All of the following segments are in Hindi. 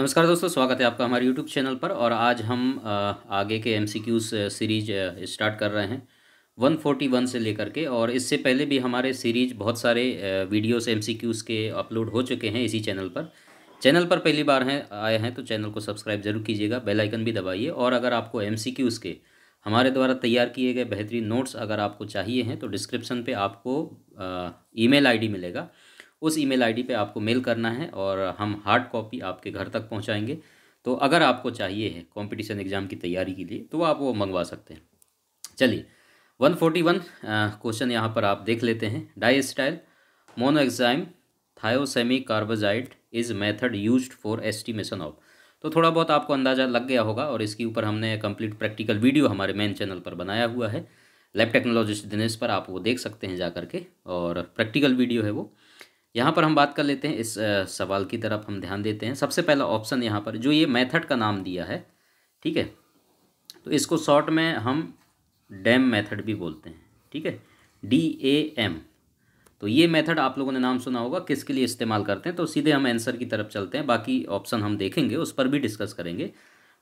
नमस्कार दोस्तों स्वागत है आपका हमारे यूट्यूब चैनल पर और आज हम आगे के एम सीरीज स्टार्ट कर रहे हैं 141 से लेकर के और इससे पहले भी हमारे सीरीज बहुत सारे वीडियोस एम के अपलोड हो चुके हैं इसी चैनल पर चैनल पर पहली बार हैं आए हैं तो चैनल को सब्सक्राइब जरूर कीजिएगा बेल आइकन भी दबाइए और अगर आपको एम के हमारे द्वारा तैयार किए गए बेहतरीन नोट्स अगर आपको चाहिए हैं तो डिस्क्रिप्शन पर आपको आई डी मिलेगा उस ईमेल आईडी पे आपको मेल करना है और हम हार्ड कॉपी आपके घर तक पहुंचाएंगे तो अगर आपको चाहिए है कॉम्पिटिशन एग्ज़ाम की तैयारी के लिए तो आप वो मंगवा सकते हैं चलिए 141 क्वेश्चन यहाँ पर आप देख लेते हैं diacetyl oxime thiosemicarbazide is method use for estimation of तो थोड़ा बहुत आपको अंदाज़ा लग गया होगा और इसके ऊपर हमने कंप्लीट प्रैक्टिकल वीडियो हमारे मेन चैनल पर बनाया हुआ है लैब टेक्नोलॉजिस्ट दिनेश पर आप वो देख सकते हैं जा करके और प्रैक्टिकल वीडियो है वो यहाँ पर हम बात कर लेते हैं इस सवाल की तरफ हम ध्यान देते हैं सबसे पहला ऑप्शन यहाँ पर जो ये मेथड का नाम दिया है ठीक है तो इसको शॉर्ट में हम डैम मेथड भी बोलते हैं ठीक है डी ए एम तो ये मेथड आप लोगों ने नाम सुना होगा किसके लिए इस्तेमाल करते हैं तो सीधे हम आंसर की तरफ चलते हैं बाकी ऑप्शन हम देखेंगे उस पर भी डिस्कस करेंगे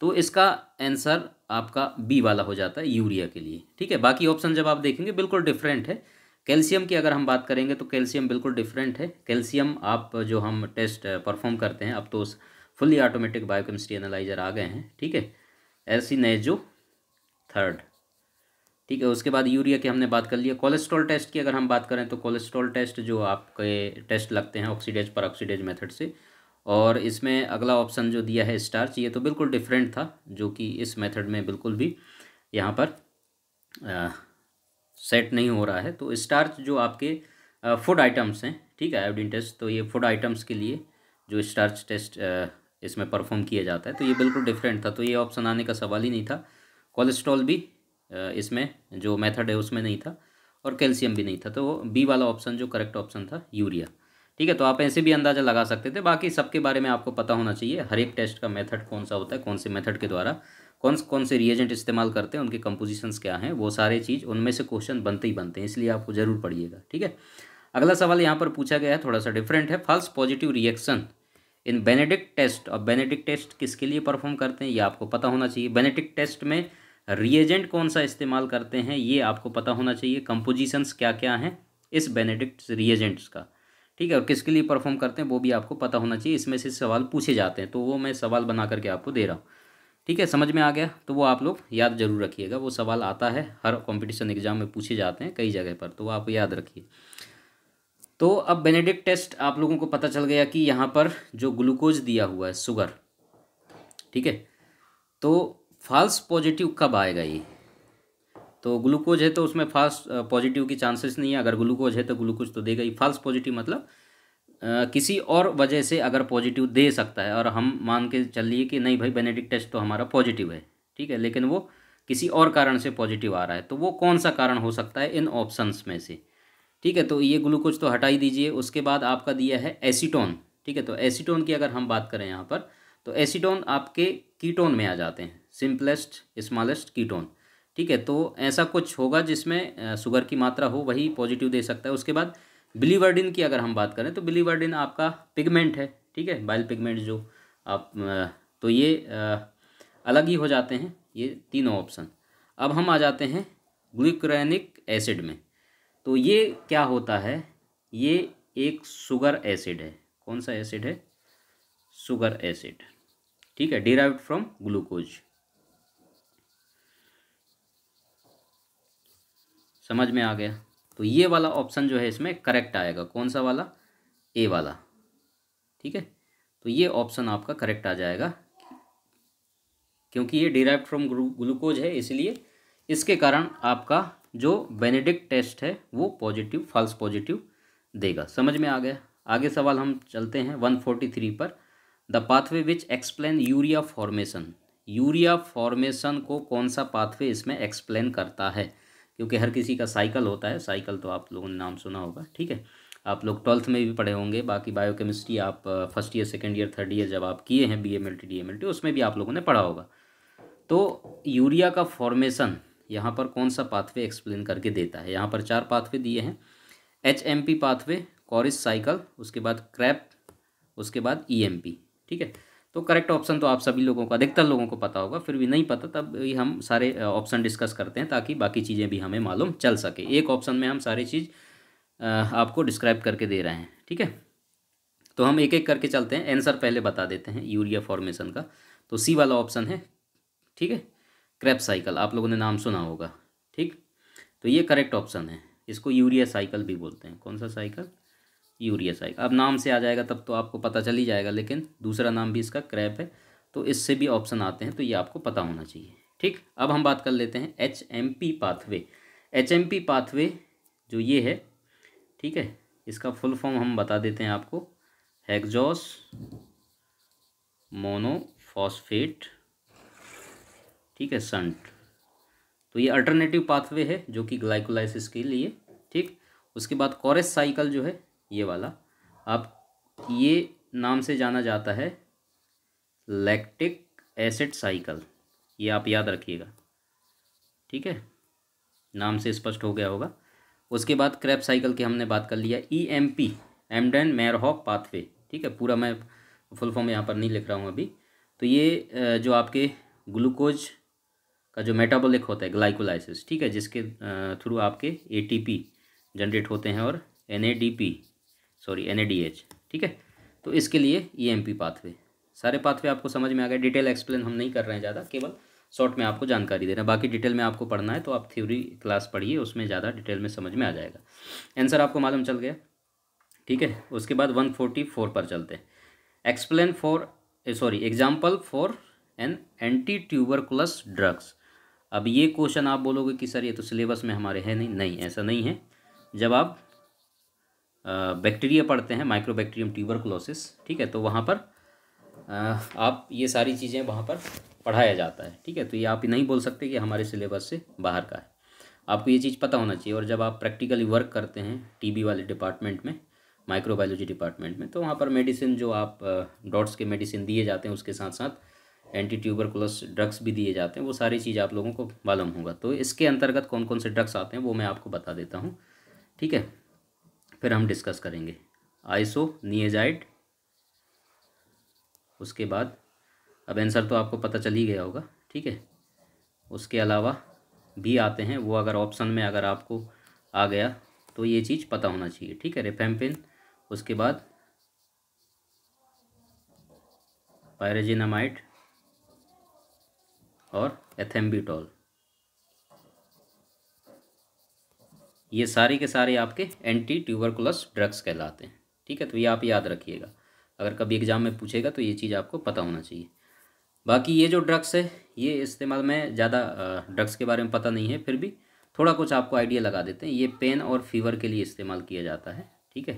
तो इसका आंसर आपका बी वाला हो जाता है यूरिया के लिए ठीक है बाकी ऑप्शन जब आप देखेंगे बिल्कुल डिफरेंट है कैल्शियम की अगर हम बात करेंगे तो कैल्शियम बिल्कुल डिफरेंट है कैल्शियम आप जो हम टेस्ट परफॉर्म uh, करते हैं अब तो उस फुल्ली ऑटोमेटिक बायोकेमिस्ट्री एनालाइजर आ गए हैं ठीक है जो थर्ड ठीक है उसके बाद यूरिया की हमने बात कर लिया कोलेस्ट्रॉल टेस्ट की अगर हम बात करें तो कोलेस्ट्रॉल टेस्ट जो आपके टेस्ट लगते हैं ऑक्सीडेज पर ऑक्सीडेज मेथड से और इसमें अगला ऑप्शन जो दिया है स्टार्च ये तो बिल्कुल डिफरेंट था जो कि इस मेथड में बिल्कुल भी यहाँ पर आ, uh, सेट नहीं हो रहा है तो स्टार्च जो आपके फूड आइटम्स हैं ठीक है आयोडीन टेस्ट तो ये फूड आइटम्स के लिए जो स्टार्च टेस्ट इसमें परफॉर्म किया जाता है तो ये बिल्कुल डिफरेंट था तो ये ऑप्शन आने का सवाल ही नहीं था कोलेस्ट्रॉल भी इसमें जो मेथड है उसमें नहीं था और कैल्शियम भी नहीं था तो बी वाला ऑप्शन जो करेक्ट ऑप्शन था यूरिया ठीक है तो आप ऐसे भी अंदाज़ा लगा सकते थे बाकी सबके बारे में आपको पता होना चाहिए हर एक टेस्ट का मेथड कौन सा होता है कौन से मेथड के द्वारा कौन कौन से रिएजेंट इस्तेमाल करते हैं उनके कंपोजिशंस क्या हैं वो सारे चीज़ उनमें से क्वेश्चन बनते ही बनते हैं इसलिए आपको ज़रूर पढ़िएगा ठीक है अगला सवाल यहाँ पर पूछा गया है थोड़ा सा डिफरेंट है false positive reaction in Benedict test अब बेनेटिक टेस्ट किसके लिए परफॉर्म करते हैं ये आपको पता होना चाहिए बेनेटिक टेस्ट में रिएजेंट कौन सा इस्तेमाल करते हैं ये आपको पता होना चाहिए कंपोजिशंस क्या क्या हैं इस बेनेडिक्ट रिएजेंट्स का ठीक है और किसके लिए परफॉर्म करते हैं वो भी आपको पता होना चाहिए इसमें से सवाल पूछे जाते हैं तो वो मैं सवाल बना करके आपको दे रहा हूँ ठीक है समझ में आ गया तो वो आप लोग याद जरूर रखिएगा वो सवाल आता है हर कंपटीशन एग्जाम में पूछे जाते हैं कई जगह पर तो वो आप याद रखिए तो अब बेनेडिक्ट टेस्ट आप लोगों को पता चल गया कि यहाँ पर जो ग्लूकोज दिया हुआ है शुगर ठीक है तो फाल्स पॉजिटिव कब आएगा ये तो ग्लूकोज है तो उसमें फाल्स पॉजिटिव की चांसेस नहीं है अगर ग्लूकोज है तो ग्लूकोज तो देगा ही फाल्स पॉजिटिव मतलब किसी और वजह से अगर पॉजिटिव दे सकता है और हम मान के चलिए कि नहीं भाई बेनेडिक टेस्ट तो हमारा पॉजिटिव है ठीक है लेकिन वो किसी और कारण से पॉजिटिव आ रहा है तो वो कौन सा कारण हो सकता है इन ऑप्शंस में से ठीक है तो ये ग्लूकोज तो हटाई दीजिए उसके बाद आपका दिया है एसीटोन ठीक है तो एसीटोन की अगर हम बात करें यहाँ पर तो एसीटोन आपके कीटोन में आ जाते हैं सिंपलेस्ट स्मॉलेस्ट कीटोन ठीक है तो ऐसा कुछ होगा जिसमें शुगर की मात्रा हो वही पॉजिटिव दे सकता है उसके बाद बिलीवर्डिन की अगर हम बात करें तो बिलीवर्डिन आपका पिगमेंट है ठीक है बाइल पिगमेंट जो आप तो ये अलग ही हो जाते हैं ये तीनों ऑप्शन अब हम आ जाते हैं ग्लूक्रैनिक एसिड में तो ये क्या होता है ये एक शुगर एसिड है कौन सा एसिड है शुगर एसिड ठीक है डिराइव फ्रॉम ग्लूकोज समझ में आ गया तो ये वाला ऑप्शन जो है इसमें करेक्ट आएगा कौन सा वाला ए वाला ठीक है तो ये ऑप्शन आपका करेक्ट आ जाएगा क्योंकि ये डिराइव फ्रॉम ग्लूकोज है इसलिए इसके कारण आपका जो बेनेडिक्ट टेस्ट है वो पॉजिटिव फॉल्स पॉजिटिव देगा समझ में आ गया आगे सवाल हम चलते हैं वन फोर्टी थ्री पर the pathway which explain urea formation urea formation को कौन सा पाथवे इसमें एक्सप्लेन करता है क्योंकि हर किसी का साइकिल होता है साइकिल तो आप लोगों ने नाम सुना होगा ठीक है आप लोग ट्वेल्थ में भी पढ़े होंगे बाकी बायोकेमिस्ट्री आप first year second year third year जब आप किए हैं B M L T D M L T उसमें भी आप लोगों ने पढ़ा होगा तो यूरिया का फॉर्मेशन यहाँ पर कौन सा पाथवे एक्सप्लेन करके देता है यहाँ पर चार पाथवे दिए हैं H M P pathway Cori's cycle उसके बाद क्रैप उसके बाद ई एम पी ठीक है तो करेक्ट ऑप्शन तो आप सभी लोगों को अधिकतर लोगों को पता होगा फिर भी नहीं पता तब भी हम सारे ऑप्शन डिस्कस करते हैं ताकि बाकी चीज़ें भी हमें मालूम चल सके एक ऑप्शन में हम सारी चीज़ आपको डिस्क्राइब करके दे रहे हैं ठीक है तो हम एक एक करके चलते हैं आंसर पहले बता देते हैं यूरिया फॉर्मेशन का तो सी वाला ऑप्शन है ठीक है क्रैप साइकिल आप लोगों ने नाम सुना होगा ठीक तो ये करेक्ट ऑप्शन है इसको यूरिया साइकिल भी बोलते हैं कौन सा साइकिल यूरिया साइक अब नाम से आ जाएगा तब तो आपको पता चल ही जाएगा लेकिन दूसरा नाम भी इसका क्रैप है तो इससे भी ऑप्शन आते हैं तो ये आपको पता होना चाहिए ठीक अब हम बात कर लेते हैं H M P pathway H M P pathway जो ये है ठीक है इसका फुल फॉर्म हम बता देते हैं आपको हैगजॉस मोनोफॉस्फेट ठीक है संट तो ये अल्टरनेटिव पाथवे है जो कि ग्लाइकोलाइसिस के लिए ठीक उसके बाद कॉरेस साइकिल जो है ये वाला आप ये नाम से जाना जाता है लैक्टिक एसिड साइकिल ये आप याद रखिएगा ठीक है नाम से स्पष्ट हो गया होगा उसके बाद क्रैप साइकिल की हमने बात कर लिया E M P Embden Meyerhof pathway ठीक है पूरा मैं फुल फॉर्म यहाँ पर नहीं लिख रहा हूँ अभी तो ये जो आपके ग्लूकोज का जो मेटाबॉलिक होता है ग्लाइकोलाइसिस ठीक है जिसके थ्रू आपके एटीपी जनरेट होते हैं और एनएडीपी सॉरी एन ठीक है तो इसके लिए ई एम पी पाथवे सारे पाथवे आपको समझ में आ गए डिटेल एक्सप्लेन हम नहीं कर रहे हैं ज़्यादा केवल शॉर्ट में आपको जानकारी दे रहे हैं बाकी डिटेल में आपको पढ़ना है तो आप थ्योरी क्लास पढ़िए उसमें ज़्यादा डिटेल में समझ में आ जाएगा आंसर आपको मालूम चल गया ठीक है उसके बाद वन फोर्टी फोर पर चलते हैं explain for sorry example for an anti tuberculous drugs अब ये क्वेश्चन आप बोलोगे कि सर ये तो सिलेबस में हमारे है नहीं नहीं ऐसा नहीं है जब आप बैक्टीरिया पढ़ते हैं माइक्रोबैक्टीरियम ट्यूबरकुलोसिस ठीक है तो वहाँ पर आप ये सारी चीज़ें वहाँ पर पढ़ाया जाता है ठीक है तो ये आप नहीं बोल सकते कि हमारे सिलेबस से बाहर का है आपको ये चीज़ पता होना चाहिए और जब आप प्रैक्टिकली वर्क करते हैं टीबी वाले डिपार्टमेंट में माइक्रोबायोलॉजी डिपार्टमेंट में तो वहाँ पर मेडिसिन जो आप डॉट्स के मेडिसिन दिए जाते हैं उसके साथ साथ एंटी ट्यूबरकुलस ड्रग्स भी दिए जाते हैं वो सारी चीज़ आप लोगों को मालूम होगा तो इसके अंतर्गत कौन कौन से ड्रग्स आते हैं वो मैं आपको बता देता हूँ ठीक है फिर हम डिस्कस करेंगे आइसो निएजाइड उसके बाद अब आंसर तो आपको पता चल ही गया होगा ठीक है उसके अलावा भी आते हैं वो अगर ऑप्शन में अगर आपको आ गया तो ये चीज़ पता होना चाहिए ठीक है रेफेम्पिन उसके बाद पायरेजिनामाइट और एथेम्बिटॉल ये सारे के सारे आपके एंटी ट्यूबरकुलस ड्रग्स कहलाते हैं ठीक है तो ये आप याद रखिएगा अगर कभी एग्ज़ाम में पूछेगा तो ये चीज़ आपको पता होना चाहिए बाकी ये जो ड्रग्स है ये इस्तेमाल में ज़्यादा ड्रग्स के बारे में पता नहीं है फिर भी थोड़ा कुछ आपको आइडिया लगा देते हैं ये पेन और फीवर के लिए इस्तेमाल किया जाता है ठीक है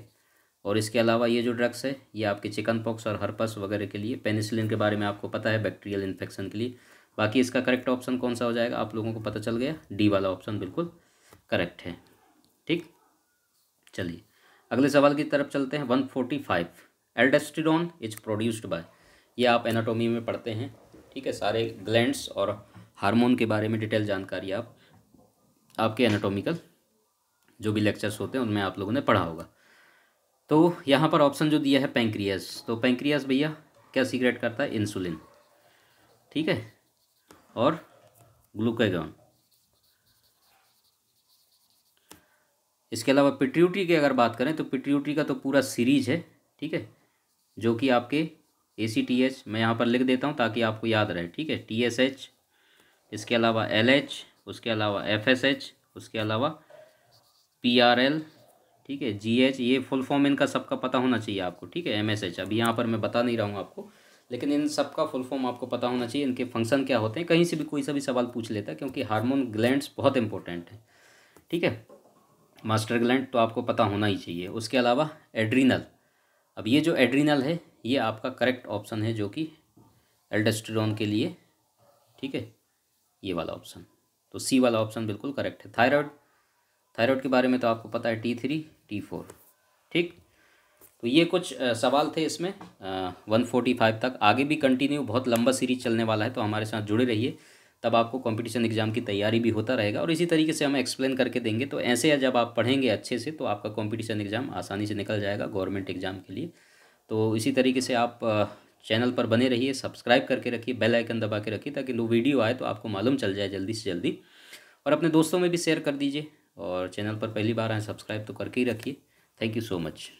और इसके अलावा ये जो ड्रग्स है ये आपके चिकन पॉक्स और हर्पस वगैरह के लिए पेनिसिलिन के बारे में आपको पता है बैक्टीरियल इन्फेक्शन के लिए बाकी इसका करेक्ट ऑप्शन कौन सा हो जाएगा आप लोगों को पता चल गया डी वाला ऑप्शन बिल्कुल करेक्ट है ठीक चलिए अगले सवाल की तरफ चलते हैं one forty five aldosterone is produced by ये आप एनाटोमी में पढ़ते हैं ठीक है सारे ग्लैंड्स और हार्मोन के बारे में डिटेल जानकारी आप आपके एनाटोमिकल जो भी लेक्चर्स होते हैं उनमें आप लोगों ने पढ़ा होगा तो यहाँ पर ऑप्शन जो दिया है पेंक्रियाज तो पेंक्रियाज़ भैया क्या सीक्रेट करता है इंसुलिन ठीक है और ग्लूकेगॉन इसके अलावा पिट्यूटरी की अगर बात करें तो पिट्यूटरी का तो पूरा सीरीज है ठीक है जो कि आपके ए सी टी एच मैं यहाँ पर लिख देता हूँ ताकि आपको याद रहे ठीक है टी एस एच इसके अलावा एल एच उसके अलावा एफ एस एच उसके अलावा पी आर एल ठीक है जी एच ये फुल फॉर्म इनका सबका पता होना चाहिए आपको ठीक है एम एस एच अभी यहाँ पर मैं बता नहीं रहा हूँ आपको लेकिन इन सब का फुल फॉर्म आपको पता होना चाहिए इनके फंक्शन क्या होते हैं कहीं से भी कोई सा भी सवाल पूछ लेता है क्योंकि हार्मोन ग्लैंड्स बहुत इंपॉर्टेंट हैं ठीक है मास्टर ग्लैंड तो आपको पता होना ही चाहिए उसके अलावा एड्रीनल अब ये जो एड्रीनल है ये आपका करेक्ट ऑप्शन है जो कि एल्डेस्ट्रॉन के लिए ठीक है ये वाला ऑप्शन तो सी वाला ऑप्शन बिल्कुल करेक्ट है थायराइड थायराइड के बारे में तो आपको पता है टी थ्री टी फोर ठीक तो ये कुछ सवाल थे इसमें वन फोर्टी फाइव तक आगे भी कंटिन्यू बहुत लंबा सीरीज चलने वाला है तो हमारे साथ जुड़े रहिए तब आपको कंपटीशन एग्जाम की तैयारी भी होता रहेगा और इसी तरीके से हम एक्सप्लेन करके देंगे तो ऐसे जब आप पढ़ेंगे अच्छे से तो आपका कॉम्पिटिशन एग्ज़ाम आसानी से निकल जाएगा गवर्नमेंट एग्ज़ाम के लिए तो इसी तरीके से आप चैनल पर बने रहिए सब्सक्राइब करके रखिए बेल आइकन दबा के रखिए ताकि लो वीडियो आए तो आपको मालूम चल जाए जल्दी से जल्दी और अपने दोस्तों में भी शेयर कर दीजिए और चैनल पर पहली बार आए सब्सक्राइब तो करके ही रखिए थैंक यू सो मच